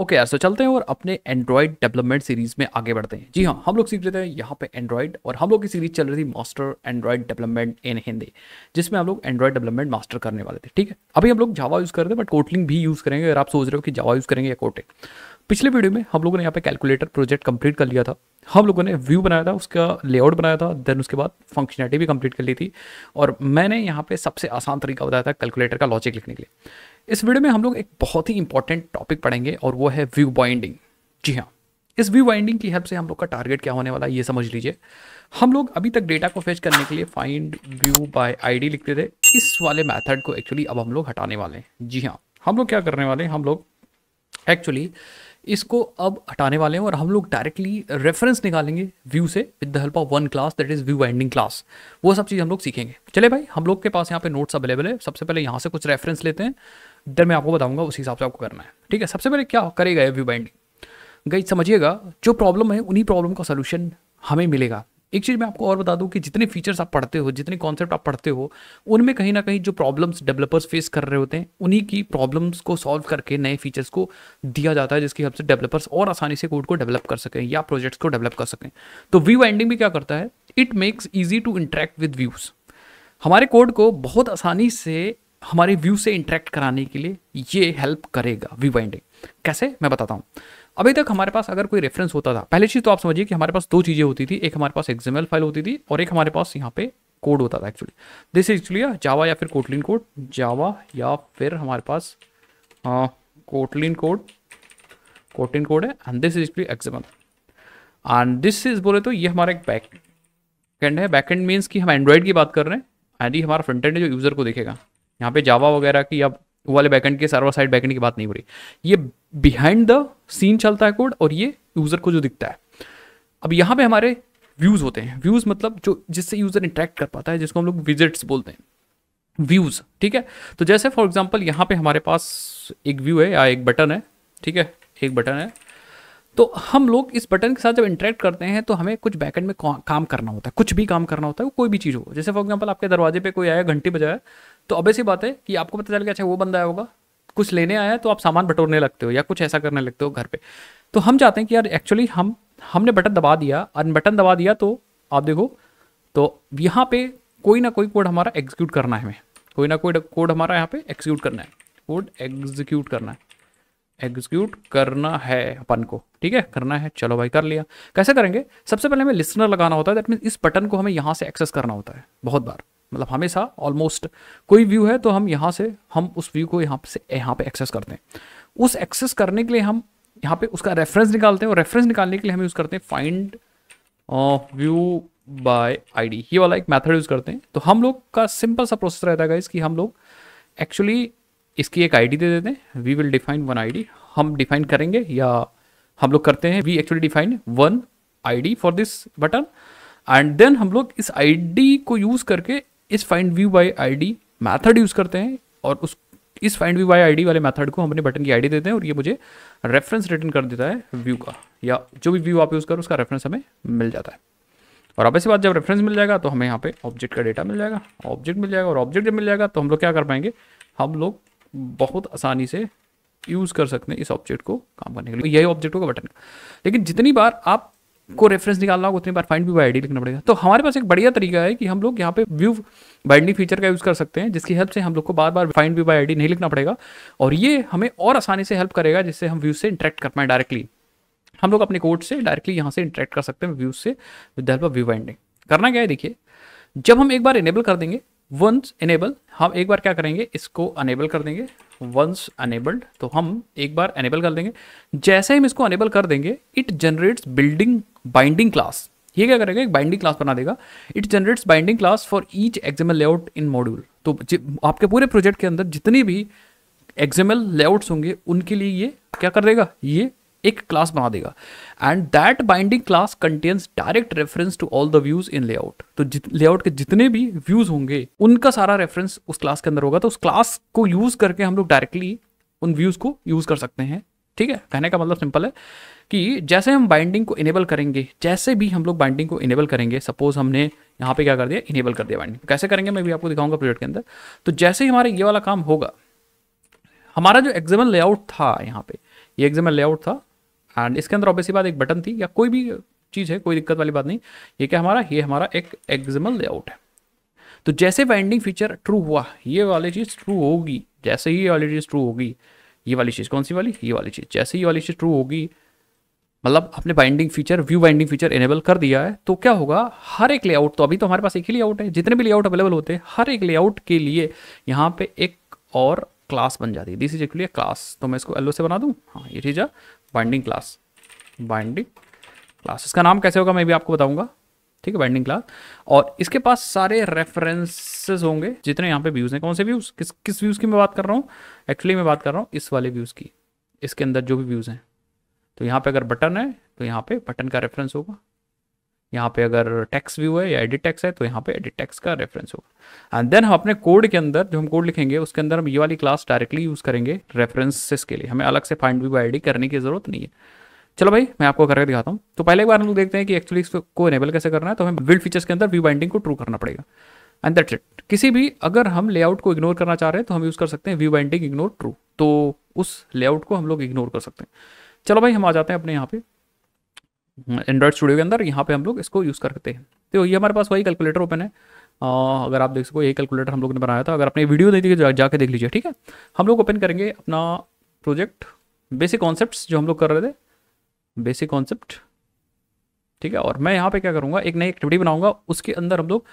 okay यार सो चलते हैं और अपने एंड्रॉयड डेवलपमेंट सीरीज में आगे बढ़ते हैं जी हाँ हम लोग सीख रहे थे यहाँ पे एंड्रॉयड और हम लोग की सीरीज चल रही थी master Android development in Hindi जिसमें हम लोग एंड्रॉयड डेवलपमेंट मास्टर करने वाले थे ठीक है अभी हम लोग जावा यूज़ कर रहे हैं बट कोटलिंग भी यूज़ करेंगे अगर आप सोच रहे हो कि जावा यूज़ करेंगे या कोटिंग पिछले वीडियो में हम लोगों ने यहाँ पे कैलकुलेटर प्रोजेक्ट कंप्लीट कर लिया था हम लोगों ने व्यू बनाया था उसका लेआउट बनाया था देन उसके बाद फंक्शनैलिटी भी कंप्लीट कर ली थी और मैंने यहाँ पे सबसे आसान तरीका बताया था कैलकुलेटर का लॉजिक लिखने के लिए इस वीडियो में हम लोग एक बहुत ही इंपॉर्टेंट टॉपिक पढ़ेंगे और वो है व्यू बाइंडिंग जी हाँ इस व्यू बाइंडिंग की हेल्प से हम लोग का टारगेट क्या होने वाला है ये समझ लीजिए हम लोग अभी तक डेटा को फेच करने के लिए फाइंड व्यू बाय आईडी लिखते थे इस वाले मेथड को एक्चुअली अब हम लोग हटाने वाले हैं जी हाँ हम लोग क्या करने वाले हैं हम लोग एक्चुअली इसको अब हटाने वाले हैं और हम लोग डायरेक्टली रेफरेंस निकालेंगे व्यू से with the help of one class that is view ending class वो सब चीज़ हम लोग सीखेंगे चले भाई हम लोग के पास यहाँ पे नोट्स अवेलेबल है सबसे पहले यहाँ से कुछ रेफरेंस लेते हैं देन मैं आपको बताऊंगा उस हिसाब से आपको करना है ठीक है सबसे पहले क्या करेगा ये व्यू बाइंडिंग गई समझिएगा जो प्रॉब्लम है उन्हीं प्रॉब्लम का सोल्यूशन हमें मिलेगा एक चीज़ मैं आपको और बता दूं कि जितने फीचर्स आप पढ़ते हो जितने कॉन्सेप्ट आप पढ़ते हो उनमें कहीं ना कहीं जो प्रॉब्लम्स डेवलपर्स फेस कर रहे होते हैं उन्हीं की प्रॉब्लम्स को सॉल्व करके नए फीचर्स को दिया जाता है जिसकी हेल्प से डेवलपर्स और आसानी से कोड को डेवलप कर सकें या प्रोजेक्ट्स को डेवलप कर सकें तो व्यू एंडिंग भी क्या करता है it makes easy to interact with views हमारे कोड को बहुत आसानी से हमारे व्यू से इंटरेक्ट कराने के लिए ये हेल्प करेगा व्यू बाइंडिंग कैसे मैं बताता हूँ अभी तक हमारे पास अगर कोई रेफरेंस होता था पहली चीज़ तो आप समझिए कि हमारे पास दो चीज़ें होती थी एक हमारे पास एक्जेमल फाइल होती थी और एक हमारे पास यहाँ पे कोड होता था एक्चुअली दिस एक्चुअली जावा या फिर कोटलिन कोड जावा या फिर हमारे पास कोटलिन कोड कोटलिन कोड है and this is actually XML and this is बोले तो ये हमारा एक बैक एंड है बैक एंड मीन्स कि हम एंड्रॉयड की बात कर रहे हैं एंड ये हमारा फ्रंट एंड है जो यूज़र को देखेगा यहाँ पे जावा वगैरह की अब वाले बैकेंड के सर्वर साइड बैकेंड की बात नहीं हो रही ये बिहाइंड द सीन चलता है कोड और ये यूज़र को जो दिखता है अब यहाँ पे हमारे व्यूज़ होते हैं व्यूज़ मतलब जो जिससे यूज़र इंटरेक्ट कर पाता है जिसको हम लोग विजिट्स बोलते हैं व्यूज़ ठीक है तो जैसे फॉर एग्जाम्पल यहाँ पे हमारे पास एक व्यू है या एक बटन है ठीक है एक बटन है तो हम लोग इस बटन के साथ जब इंटरेक्ट करते हैं तो हमें कुछ बैकेंड में काम करना होता है कुछ भी काम करना होता है कोई भी चीज़ हो जैसे फॉर एग्जाम्पल आपके दरवाजे पे कोई आया घंटी बजाया तो अब ऐसी बात है कि आपको पता चल गया अच्छा वो बंदा होगा कुछ लेने आया तो आप सामान बटोरने लगते हो या कुछ ऐसा करने लगते हो घर पे तो हम चाहते हैं कि यार एक्चुअली हम हमने बटन दबा दिया और बटन दबा दिया तो आप देखो तो यहाँ पे कोई ना कोई कोड हमारा एग्जीक्यूट करना है हमें कोई ना कोई कोड हमारा यहाँ पे एग्जीक्यूट करना है कोड एग्जीक्यूट करना है एग्जीक्यूट करना है अपन को ठीक है करना है चलो भाई कर लिया कैसे करेंगे सबसे पहले हमें लिसनर लगाना होता है दैट मीन इस बटन को हमें यहाँ से एक्सेस करना होता है बहुत बार मतलब हमेशा ऑलमोस्ट कोई व्यू है तो हम यहाँ से हम उस व्यू को यहाँ से यहाँ पे एक्सेस करते हैं उस एक्सेस करने के लिए हम यहाँ पे उसका रेफरेंस निकालते हैं और रेफरेंस निकालने के लिए हम यूज़ करते हैं फाइंड व्यू बाय आईडी ये वाला एक मेथड यूज़ करते हैं तो हम लोग का सिंपल सा प्रोसेस रहता है इसकी हम लोग एक्चुअली इसकी एक आईडी दे देते हैं we will define one ID हम डिफाइन करेंगे या हम लोग करते हैं we actually define one ID for this button and then हम लोग इस आईडी को यूज़ करके इस find view by I D method use करते हैं और उस इस फाइंड व्यू बाई आई वाले मैथड को हम अपने बटन की आई देते हैं और ये मुझे रेफरेंस रिटर्न कर देता है व्यू का या जो भी व्यू आप यूज़ करो उसका रेफरेंस हमें मिल जाता है और अब ऐसी बात जब रेफरेंस मिल जाएगा तो हमें यहाँ पे ऑब्जेक्ट का डेटा मिल जाएगा ऑब्जेक्ट मिल जाएगा और ऑब्जेक्ट जब मिल जाएगा तो हम लोग क्या कर पाएंगे हम लोग बहुत आसानी से यूज़ कर सकते हैं इस ऑब्जेक्ट को काम करने के लिए यही ऑब्जेक्ट होगा बटन लेकिन जितनी बार आप को रेफरेंस निकालना होगा उतनी बार फाइंड व्यू बाई आई लिखना पड़ेगा तो हमारे पास एक बढ़िया तरीका है कि हम लोग यहाँ पे व्यू बाइंडिंग फीचर का यूज़ कर सकते हैं जिसकी हेल्प से हम लोग को बार बार फाइंड व्यू बाई आई नहीं लिखना पड़ेगा और ये हमें और आसानी से हेल्प करेगा जिससे हम व्यू से इंटरेक्ट कर पाए डायरेक्टली हम लोग अपने कोड से डायरेक्टली यहाँ से इंटरेक्ट कर सकते हैं व्यू से with help of view binding करना क्या है देखिए जब हम एक बार इनेबल कर देंगे वंस इनेबल हम एक बार क्या करेंगे इसको अनेबल कर देंगे वंस अनेबल्ड तो हम एक बार अनेबल कर देंगे जैसे हम इसको अनेबल कर देंगे it generates building binding class ये क्या करेगा एक बाइंडिंग क्लास बना देगा it generates binding class for each XML layout in module तो आपके पूरे प्रोजेक्ट के अंदर जितनी भी एक्सएमएल लेआउट्स होंगे उनके लिए ये क्या कर देगा ये एक क्लास बना देगा and that binding class contains direct reference to all the views in layout तो लेआउट के जितने भी व्यूज होंगे उनका सारा रेफरेंस उस क्लास के अंदर होगा तो उस क्लास को यूज करके हम लोग डायरेक्टली उन व्यूज को यूज कर सकते हैं ठीक है कहने का मतलब सिंपल है कि जैसे हम बाइंडिंग को इनेबल करेंगे जैसे भी हम लोग बाइंडिंग को इनेबल करेंगे सपोज हमने यहाँ पे क्या कर दिया इनेबल कर दिया बाइंडिंग कैसे करेंगे मैं भी आपको दिखाऊंगा प्रोजेक्ट के अंदर तो जैसे ही हमारा ये वाला काम होगा हमारा जो एग्जामल लेआउट था यहाँ पे ये एग्जामल लेआउट था एंड इसके अंदर ऑब्वियसली बात एक बटन थी या कोई भी चीज़ है कोई दिक्कत वाली बात नहीं ये क्या हमारा ये हमारा एक एग्जिमल लेआउट है तो जैसे बाइंडिंग फीचर ट्रू हुआ ये वाली चीज़ ट्रू होगी जैसे ही ये वाली चीज़ ट्रू होगी ये वाली चीज़ कौन सी वाली ये वाली चीज़ जैसे ही वाली चीज़ ट्रू होगी मतलब अपने binding feature view binding feature enable कर दिया है तो क्या होगा हर एक लेआउट तो अभी तो हमारे पास एक ही लेआउट है जितने भी लेआउट अवेलेबल होते हैं हर एक लेआउट के लिए यहाँ पे एक और क्लास बन जाती है दिस इज एक्चुअली क्लास तो मैं इसको एलो से बना दूँ हाँ it is a binding class binding class इसका नाम कैसे होगा मैं भी आपको बताऊंगा ठीक है बाइंडिंग क्लास और इसके पास सारे रेफरेंसेस होंगे जितने यहाँ पे व्यूज़ हैं कौन से व्यूज़ किस किस व्यूज़ की मैं बात कर रहा हूँ एक्चुअली मैं बात कर रहा हूँ इस वाले व्यूज़ की इसके अंदर जो भी व्यूज़ हैं तो यहाँ पे अगर बटन है तो यहाँ पे बटन का रेफरेंस होगा यहाँ पे अगर टैक्स व्यू है या एडिट टैक्स है तो यहाँ पे एडिट टैक्स का रेफरेंस होगा एंड देन हम अपने कोड के अंदर जो हम कोड लिखेंगे उसके अंदर हम ये वाली क्लास डायरेक्टली यूज़ करेंगे रेफरेंसेस के लिए हमें अलग से फाइंड व्यू आई करने की ज़रूरत नहीं है चलो भाई मैं आपको करके दिखाता हूँ तो पहले एक बार हम लोग देखते हैं कि एक्चुअली इसको इनेबल कैसे करना है तो हमें बिल्ड फीचर्स के अंदर व्यू बाइंडिंग को ट्रू करना पड़ेगा एंड दैट्स इट किसी भी अगर हम लेआउट को इग्नोर करना चाह रहे हैं तो हम यूज़ कर सकते हैं व्यू बाइंडिंग इग्नोर ट्रू तो उस लेआउट को हम लोग इग्नोर कर सकते हैं चलो भाई हम आ जाते हैं अपने यहाँ पे एंड्रॉयड स्टूडियो के अंदर यहाँ पे हम लोग इसको यूज़ करते हैं तो ये हमारे पास वही कैलकुलेटर ओपन है आ, अगर आप देख सको यही कैलकुलेटर हम लोग ने बनाया था अगर आपने वीडियो नहीं देखी तो जा, जाके देख लीजिए ठीक है हम लोग ओपन करेंगे अपना प्रोजेक्ट बेसिक कॉन्सेप्ट जो हम लोग कर रहे थे बेसिक कॉन्सेप्ट ठीक है और मैं यहाँ पे क्या करूँगा एक नई एक्टिविटी बनाऊँगा उसके अंदर हम लोग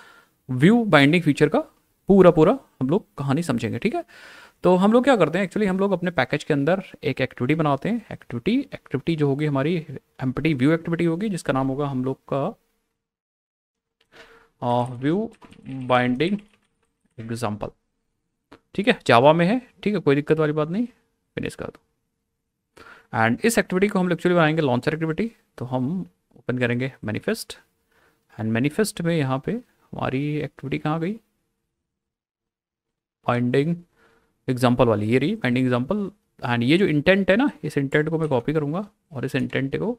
व्यू बाइंडिंग फीचर का पूरा पूरा हम लोग कहानी समझेंगे ठीक है तो हम लोग क्या करते हैं एक्चुअली हम लोग अपने पैकेज के अंदर एक एक्टिविटी बनाते हैं एक्टिविटी एक्टिविटी जो होगी हमारी एम्पटी व्यू एक्टिविटी होगी जिसका नाम होगा हम लोग का व्यू बाइंडिंग एग्जाम्पल ठीक है जावा में है ठीक है कोई दिक्कत वाली बात नहीं फिनिश कर दो एंड इस एक्टिविटी को हम एक्चुअली बनाएंगे लॉन्चर एक्टिविटी तो हम ओपन करेंगे मैनिफेस्ट एंड मैनिफेस्ट में यहाँ पे हमारी एक्टिविटी कहाँ गई बाइंडिंग एग्जाम्पल वाली ये रही पेंडिंग एग्जाम्पल एंड ये जो इंटेंट है ना इस इंटेंट को मैं कॉपी करूँगा और इस इंटेंट को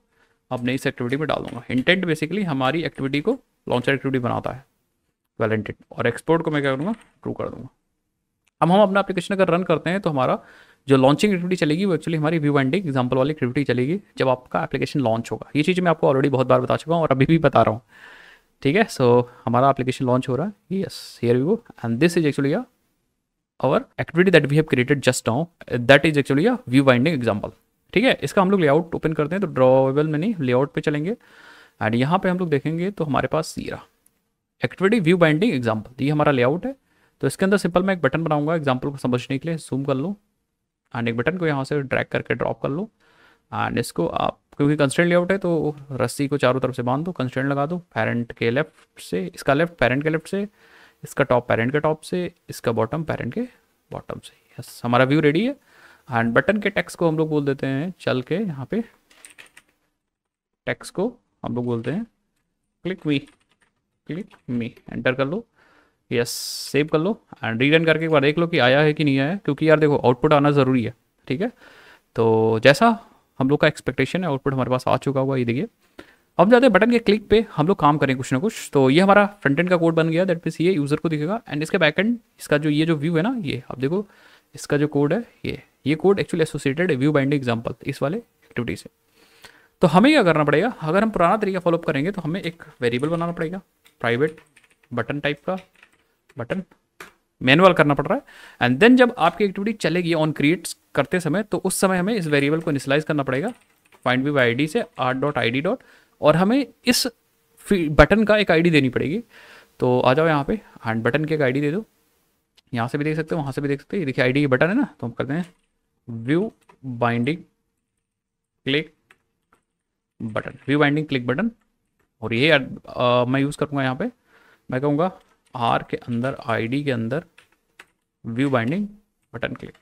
अपने इस एक्टिविटी में डालूंगा इंटेंट बेसिकली हमारी एक्टिविटी को लॉन्चर एक्टिविटी बनाता है वेलेंटेड और एक्सपोर्ट को मैं क्या करूँगा ट्रू कर दूँगा अब हम अपना एप्लीकेशन अगर रन करते हैं तो हमारा जो लॉन्चिंग एक्टिविटी चलेगी वो एक्चुअली हमारी व्यू एंडिंग एग्जाम्पल वाली एक्टिविटी चलेगी जब आपका एप्लीकेशन लॉन्च होगा ये चीज़ मैं आपको ऑलरेडी बहुत बार बता चुका हूँ और अभी भी बता रहा हूँ ठीक है सो हमारा एप्लीकेशन लॉन्च हो रहा है yes here we go and this is actually a our activity that we have created just now uh, that is actually a view binding example ठीक है इसका हम लोग लेआउट ओपन करते हैं तो ड्रॉवेबल में नहीं लेआउट पे चलेंगे एंड यहाँ पे हम लोग देखेंगे तो हमारे पास सीरा एक्टिविटी व्यू बाइंडिंग एग्जाम्पल ये हमारा लेआउट है तो इसके अंदर सिंपल मैं एक बटन बनाऊंगा एग्जाम्पल को समझने के लिए जूम कर लूँ एंड एक बटन को यहाँ से ड्रैक करके ड्रॉप कर लूँ एंड इसको आप क्योंकि कंस्टेंट लेआउट है तो रस्सी को चारों तरफ से बांध दो कंस्टेंट लगा दो पेरेंट के लेफ्ट से इसका लेफ्ट पेरेंट के लेफ्ट से इसका टॉप पेरेंट के टॉप से इसका बॉटम पेरेंट के बॉटम से यस हमारा व्यू रेडी है एंड बटन के टैक्स को हम लोग बोल देते हैं चल के यहाँ पे टैक्स को हम लोग बोलते हैं click me click me enter कर लो यस सेव कर लो एंड रीरन करके एक बार देख लो कि आया है कि नहीं आया क्योंकि यार देखो आउटपुट आना ज़रूरी है ठीक है तो जैसा हम लोग का एक्सपेक्टेशन है आउटपुट हमारे पास आ चुका हुआ ये देखिए अब जाते हैं बटन के क्लिक पे हम लोग काम करें कुछ ना कुछ तो ये हमारा फ्रंट एंड का कोड बन गया दैट मीस ये यूज़र को दिखेगा एंड इसका बैक एंड इसका जो ये जो व्यू है ना ये आप देखो इसका जो कोड है ये ये code actually associated view binding example इस वाले एक्टिविटी से तो हमें क्या करना पड़ेगा अगर हम पुराना तरीका फॉलोअप करेंगे तो हमें एक वेरिएबल बनाना पड़ेगा प्राइवेट बटन टाइप का बटन मैनुअल करना पड़ रहा है एंड देन जब आपकी एक्टिविटी चलेगी ऑन क्रिएट करते समय तो उस समय हमें इस वेरिएबल को इनिशलाइज करना पड़ेगा फाइंड व्यू आई डी से R dot I D dot और हमें इस बटन का एक आईडी देनी पड़ेगी तो आ जाओ यहाँ पे हैंड बटन की एक आईडी दे दो यहाँ से भी देख सकते हो वहाँ से भी देख सकते हो ये देखिए आईडी बटन है ना तो हम करते हैं view binding click button view binding click button और ये आ, आ, मैं यूज़ करूँगा यहाँ पे मैं कहूँगा आर के अंदर आईडी के अंदर व्यू बाइंडिंग बटन क्लिक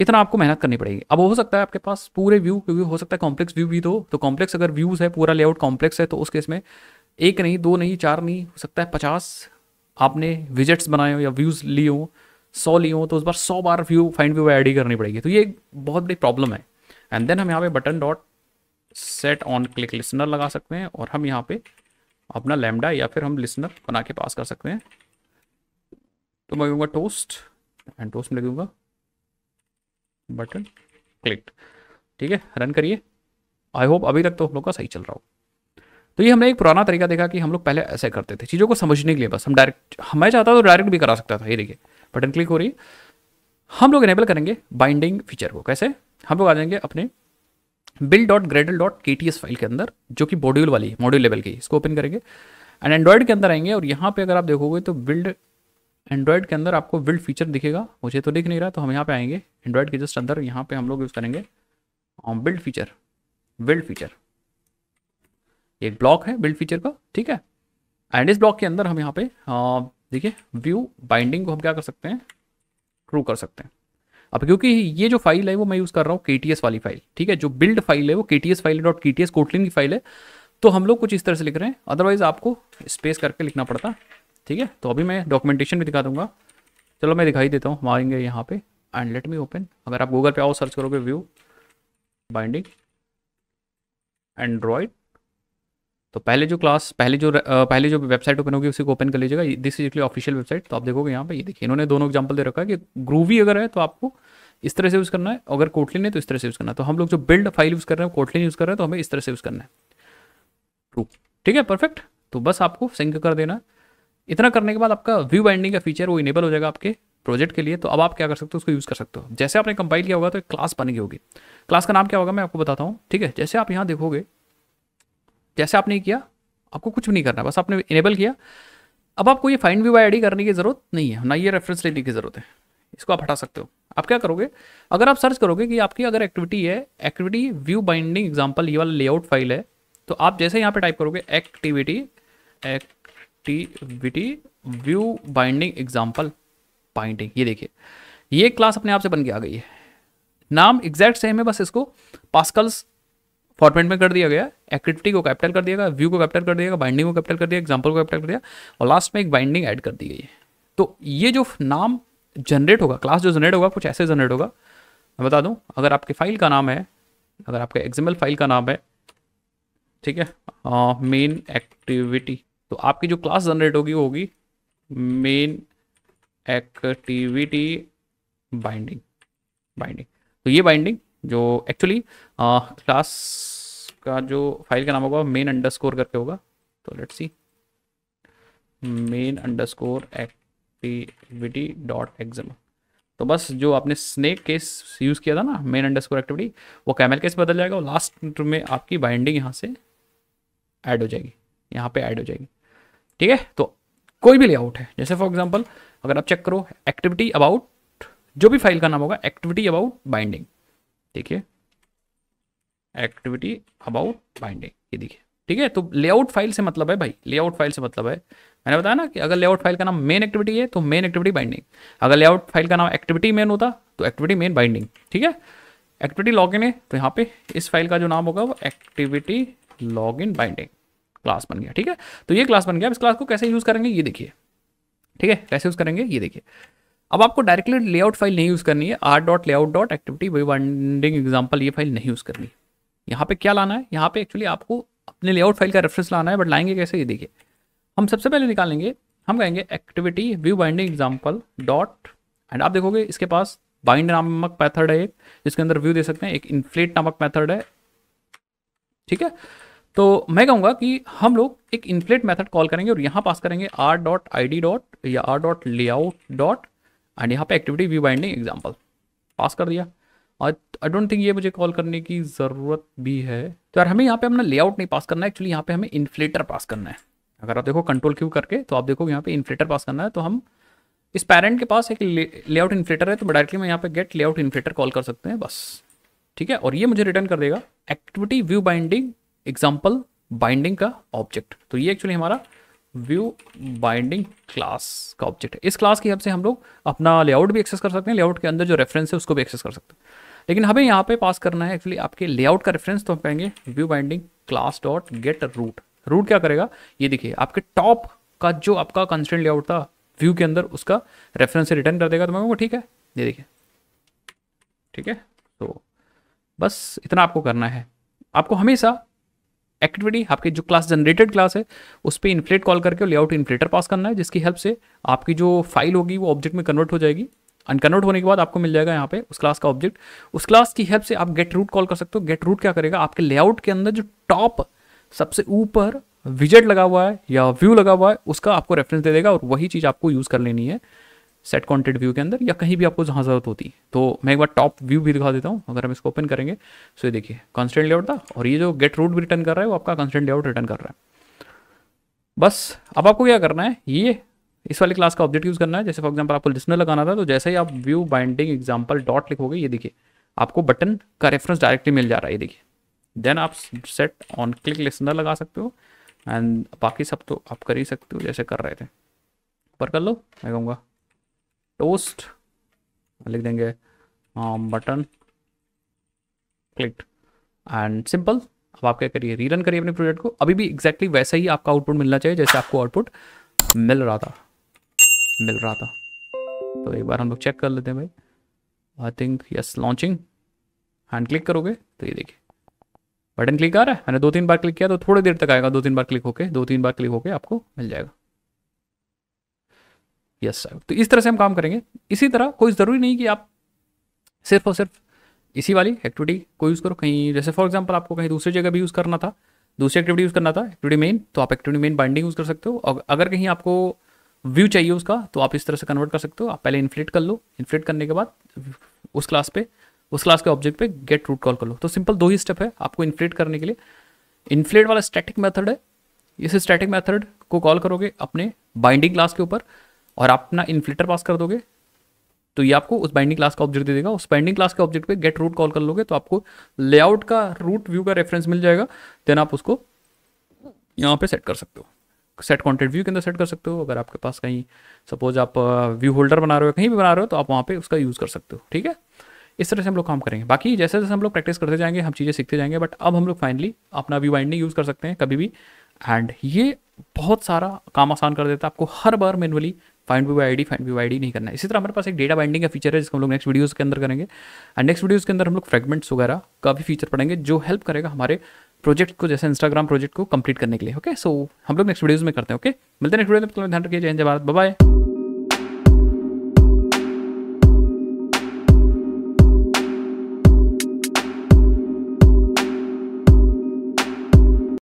इतना आपको मेहनत करनी पड़ेगी अब हो सकता है आपके पास पूरे व्यू क्योंकि हो सकता है कॉम्प्लेक्स व्यू भी दो तो कॉम्प्लेक्स तो अगर व्यूज़ है पूरा लेआउट कॉम्प्लेक्स है तो उस केस में एक नहीं दो नहीं चार नहीं हो सकता है पचास आपने विजिट्स बनाए हो या व्यूज़ लिए हो सौ लिए हो तो उस बार सौ बार व्यू फाइंड व्यू एड ही करनी पड़ेगी तो ये एक बहुत बड़ी प्रॉब्लम है एंड देन हम यहाँ पे button dot set on click listener लगा सकते हैं और हम यहाँ पे अपना लैमडा या फिर हम लिसनर बना के पास कर सकते हैं तो मैं लगूंगा टोस्ट एंड टोस्ट में लगूंगा बटन क्लिक ठीक है रन करिए आई होप अभी तक तो हम लोग का सही चल रहा हो तो ये हमने एक पुराना तरीका देखा कि हम लोग पहले ऐसे करते थे चीज़ों को समझने के लिए बस हम डायरेक्ट हमें चाहता तो डायरेक्ट भी करा सकता था ये देखिए बटन क्लिक हो रही हम लोग इनेबल करेंगे बाइंडिंग फीचर को कैसे हम लोग आ जाएंगे अपने build dot gradle dot K T S file के अंदर जो कि मॉड्यूल वाली मॉड्यूल लेवल की इसको ओपन करेंगे एंड एंड्रॉयड के अंदर आएंगे और यहाँ पे अगर आप देखोगे तो बिल्ड एंड्रॉयड के अंदर आपको बिल्ड फीचर दिखेगा मुझे तो दिख नहीं रहा तो हम यहाँ पे आएंगे एंड्रॉयड के जस्ट अंदर यहाँ पे हम लोग यूज़ करेंगे बिल्ड फीचर बिल्ड फीचर एक ब्लॉक है बिल्ड फीचर का ठीक है एंड इस ब्लॉक के अंदर हम यहाँ पे uh, देखिए व्यू बाइंडिंग को हम क्या कर सकते हैं ट्रू कर सकते हैं अब क्योंकि ये जो फाइल है वो मैं यूज़ कर रहा हूँ के वाली फाइल ठीक है जो बिल्ड फाइल है वो K T S file dot K T S Kotlin की फाइल है तो हम लोग कुछ इस तरह से लिख रहे हैं अदरवाइज आपको स्पेस करके लिखना पड़ता ठीक है तो अभी मैं डॉक्यूमेंटेशन भी दिखा दूंगा चलो मैं दिखाई देता हूँ मारेंगे यहाँ पे एंड लेट मी ओपन अगर आप गूगल पे आओ सर्च करोगे व्यू बाइंडिंग एंड्रॉयड तो पहले जो क्लास पहले जो पहले जो वेबसाइट ओपन होगी उसी को ओपन कर लीजिएगा दिस इज ऑफिशियल वेबसाइट तो आप देखोगे यहाँ पे ये देखिए इन्होंने दोनों एग्जाम्पल दे रखा है कि ग्रूवी अगर है तो आपको इस तरह से यूज़ करना है अगर कोटलिन है तो इस तरह से यूज़ करना है तो हम लोग जो बिल्ड फाइल यूज़ कर रहे हैं कोटलिन यूज़ कर रहे हैं तो हमें इस तरह से यूज़ करना है ठीक है परफेक्ट तो बस आपको सिंक कर देना है इतना करने के बाद आपका व्यू बाइंडिंग का फीचर वो इनेबल हो जाएगा आपके प्रोजेक्ट के लिए तो अब आप क्या कर सकते हो उसको यूज़ कर सकते हो जैसे आपने कंपाइल किया होगा तो एक क्लास बन गई होगी क्लास का नाम क्या होगा मैं आपको बताता हूँ ठीक है जैसे आप यहाँ देखोगे जैसे आपने किया आपको कुछ भी नहीं करना बस आपने इनेबल किया अब आपको ये फाइंड व्यू आई करने की ज़रूरत नहीं है ना ये रेफरेंस लेने की ज़रूरत है इसको आप हटा सकते हो आप क्या करोगे अगर आप सर्च करोगे कि आपकी अगर एक्टिविटी है एक्टिविटी व्यू बाइंडिंग एग्जाम्पल ये वाला लेआउट फाइल है तो आप जैसे यहाँ पे टाइप करोगे activity act activity view binding example binding ये देखिए ये क्लास अपने आप से बन के आ गई है नाम एग्जैक्ट सेम है बस इसको पास्कल्स फॉर्मेट में कर दिया गया एक्टिविटी को कैपिटल कर दिया गया व्यू को कैप्टल कर दिया गया बाइंडिंग को कैप्टल कर दिया एग्जाम्पल को कैप्टल कर दिया और लास्ट में एक बाइंडिंग एड कर दी गई है तो ये जो नाम जनरेट होगा क्लास जो जनरेट होगा कुछ ऐसे जनरेट होगा मैं बता दूं अगर आपके फाइल का नाम है अगर आपके एग्जाम्पल फाइल का नाम है ठीक है मेन एक्टिविटी तो आपकी जो क्लास जनरेट होगी वो होगी मेन एक्टिविटी बाइंडिंग बाइंडिंग तो ये बाइंडिंग जो एक्चुअली क्लास का जो फाइल का नाम होगा मेन अंडरस्कोर करके होगा तो let's see main underscore activity dot exam तो बस जो आपने स्नेक केस यूज़ किया था ना मेन अंडरस्कोर एक्टिविटी वो कैमल केस बदल जाएगा और लास्ट में आपकी बाइंडिंग यहाँ से ऐड हो जाएगी यहाँ पे ऐड हो जाएगी ठीक है तो कोई भी लेआउट है जैसे फॉर एग्जाम्पल अगर आप चेक करो एक्टिविटी अबाउट जो भी फाइल का नाम होगा एक्टिविटी अबाउट बाइंडिंग ठीक है एक्टिविटी अबाउट बाइंडिंग ये देखिए ठीक है तो लेआउट फाइल से मतलब है भाई लेआउट फाइल से मतलब है मैंने बताया ना कि अगर लेआउट फाइल का नाम मेन एक्टिविटी है तो मेन एक्टिविटी बाइंडिंग अगर लेआउट फाइल का नाम एक्टिविटी मेन होता तो एक्टिविटी मेन बाइंडिंग ठीक है एक्टिविटी लॉगिन है तो यहाँ पे इस फाइल का जो नाम होगा वो एक्टिविटी लॉगिन बाइंडिंग क्लास बन गया ठीक है तो ये क्लास बन गया अब इस क्लास को कैसे यूज़ करेंगे ये देखिए ठीक है कैसे यूज़ करेंगे ये देखिए अब आपको डायरेक्टली लेआउट फाइल नहीं यूज़ करनी है R dot layout dot activity binding example ये फाइल नहीं यूज़ करनी यहाँ पे क्या लाना है यहाँ पे एक्चुअली आपको अपने लेआउट फाइल का रेफरेंस लाना है बट लाएंगे कैसे ये देखिए हम सबसे पहले निकालेंगे हम कहेंगे activity view binding example dot and आप देखोगे इसके पास बाइंड नामक मैथड है एक जिसके अंदर व्यू दे सकते हैं एक इन्फ्लेट नामक मैथड है ठीक है तो मैं कहूँगा कि हम लोग एक इन्फ्लेट मेथड कॉल करेंगे और यहाँ पास करेंगे R dot I D dot या R dot layout dot and यहाँ पे एक्टिविटी व्यू बाइंडिंग एग्जाम्पल पास कर दिया और आई डोंट थिंक ये मुझे कॉल करने की ज़रूरत भी है तो यार हमें यहाँ पे अपना लेआउट नहीं पास करना है एक्चुअली यहाँ पे हमें इन्फ्लेटर पास करना है अगर आप देखो कंट्रोल क्यू करके तो आप देखो यहाँ पे इन्फ्लेटर पास करना है तो हम इस पेरेंट के पास एक लेआउट इन्फ्लेटर है तो डायरेक्टली मैं यहाँ पे गेट लेआउट इन्फ्लेटर कॉल कर सकते हैं बस ठीक है और ये मुझे रिटर्न कर देगा activity view binding example binding का ऑब्जेक्ट तो ये एक्चुअली हमारा व्यू बाइंडिंग क्लास का ऑब्जेक्ट है इस क्लास की हेल्प से हम लोग अपना लेआउट भी एक्सेस कर सकते हैं लेआउट के अंदर जो रेफरेंस है उसको भी एक्सेस कर सकते हैं लेकिन हमें यहाँ पे पास करना है एक्चुअली आपके लेआउट का रेफरेंस तो हम कहेंगे view binding class dot get root root क्या करेगा ये देखिए आपके टॉप का जो आपका कंस्टेंट लेआउट था व्यू के अंदर उसका रेफरेंस से रिटर्न कर देगा तो मैं कहूँगा ठीक है ये देखिए ठीक है तो बस इतना आपको करना है आपको हमेशा एक्टिविटी आपके जो क्लास जनरेटेड क्लास है उस पर इन्फ्लेट कॉल करके लेआउट इन्फ्लेटर पास करना है जिसकी हेल्प से आपकी जो फाइल होगी वो ऑब्जेक्ट में कन्वर्ट हो जाएगी अनकन्वर्ट होने के बाद आपको मिल जाएगा यहाँ पे उस क्लास का ऑब्जेक्ट उस क्लास की हेल्प से आप गेट रूट कॉल कर सकते हो गेट रूट क्या करेगा आपके लेआउट के अंदर जो टॉप सबसे ऊपर विजेट लगा हुआ है या व्यू लगा हुआ है उसका आपको रेफरेंस दे देगा और वही चीज़ आपको यूज़ कर लेनी है सेट कॉन्टेंट व्यू के अंदर या कहीं भी आपको जहाँ ज़रूरत होती है तो मैं एक बार टॉप व्यू भी दिखा देता हूँ अगर हम इसको ओपन करेंगे तो ये देखिए कॉन्स्टेंट लेआउट था और ये जो गेट रूट भी रिटर्न कर रहा है वो आपका कॉन्स्टेंट लेआउट रिटर्न कर रहा है बस अब आपको क्या करना है ये इस वाले क्लास का ऑब्जेक्ट यूज़ करना है जैसे फॉर एग्जाम्पल आपको लिस्नर लगाना था तो जैसे ही आप व्यू बाइंडिंग एग्जाम्पल डॉट लिखोगे ये देखिए आपको बटन का रेफरेंस डायरेक्टली मिल जा रहा है ये देखिए देन आप सेट ऑन क्लिक लिस्नर लगा सकते हो एंड बाकी सब तो आप कर ही सकते हो जैसे कर रहे थे पर कर लो मैं कहूँगा टोस्ट लिख देंगे um, button click and simple अब आप क्या करिए रीरन करिए अपने प्रोजेक्ट को अभी भी एग्जैक्टली exactly वैसा ही आपका आउटपुट मिलना चाहिए जैसे आपको आउटपुट मिल रहा था मिल रहा था तो एक बार हम लोग चेक कर लेते हैं भाई I think yes launching hand click करोगे तो ये देखिए बटन क्लिक आ रहा है मैंने दो तीन बार क्लिक किया तो थोड़ी देर तक आएगा दो तीन बार क्लिक होके दो तीन बार क्लिक होके आपको मिल जाएगा यस सर तो इस तरह से हम काम करेंगे इसी तरह कोई ज़रूरी नहीं कि आप सिर्फ और सिर्फ इसी वाली एक्टिविटी को यूज़ करो कहीं जैसे फॉर एग्जाम्पल आपको कहीं दूसरी जगह भी यूज़ करना था दूसरी एक्टिविटी यूज़ करना था एक्टिविटी मेन तो आप एक्टिविटी मेन बाइंडिंग यूज़ कर सकते हो और अगर कहीं आपको व्यू चाहिए उसका तो आप इस तरह से कन्वर्ट कर सकते हो आप पहले इन्फ्लेट कर लो इन्फ्लेट करने के बाद उस क्लास पे उस क्लास के ऑब्जेक्ट पे गेट रूट कॉल कर लो तो सिंपल दो ही स्टेप है आपको इन्फ्लेट करने के लिए इन्फ्लेट वाला स्टैटिक मेथड है इस स्टैटिक मेथड को कॉल करोगे अपने बाइंडिंग क्लास के ऊपर और आप अपना इन्फ्लेटर पास कर दोगे तो ये आपको उस बाइंडिंग क्लास का ऑब्जेक्ट दे देगा उस बाइंडिंग क्लास के ऑब्जेक्ट पे गेट रूट कॉल कर लोगे तो आपको लेआउट का रूट व्यू का रेफरेंस मिल जाएगा देन आप उसको यहाँ पे सेट कर सकते हो सेट कॉन्टेंट व्यू के अंदर सेट कर सकते हो अगर आपके पास कहीं सपोज आप व्यू uh, होल्डर बना रहे हो कहीं भी बना रहे हो तो आप वहाँ पर उसका यूज़ कर सकते हो ठीक है इस तरह से हम लोग काम करेंगे बाकी जैसे जैसे हम लोग प्रैक्टिस करते जाएंगे हम चीज़ें सीखते जाएंगे बट अब हम लोग फाइनली अपना व्यू बाइंडिंग यूज़ कर सकते हैं कभी भी एंड ये बहुत सारा काम आसान कर देता है आपको हर बार manually find view I D find view I D नहीं करना है इसी तरह हमारे पास एक डेटा बाइंडिंग का फीचर है जिसको हम लोग नेक्स्ट वीडियोज़ के अंदर करेंगे एंड नेक्स्ट वीडियोज़ के अंदर हम लोग फ्रेगमेंट्स वगैरह का भी फीचर पढ़ेंगे जो हेल्प करेगा हमारे प्रोजेक्ट को जैसे इंस्टाग्राम प्रोजेक्ट को कंप्लीट करने के लिए ओके सो हम लोग नेक्स्ट वीडियोज़ में करते हैं ओके मिलते हैं नेक्स्ट वीडियो में ध्यान रखिए जय हिंद जय भारत बाय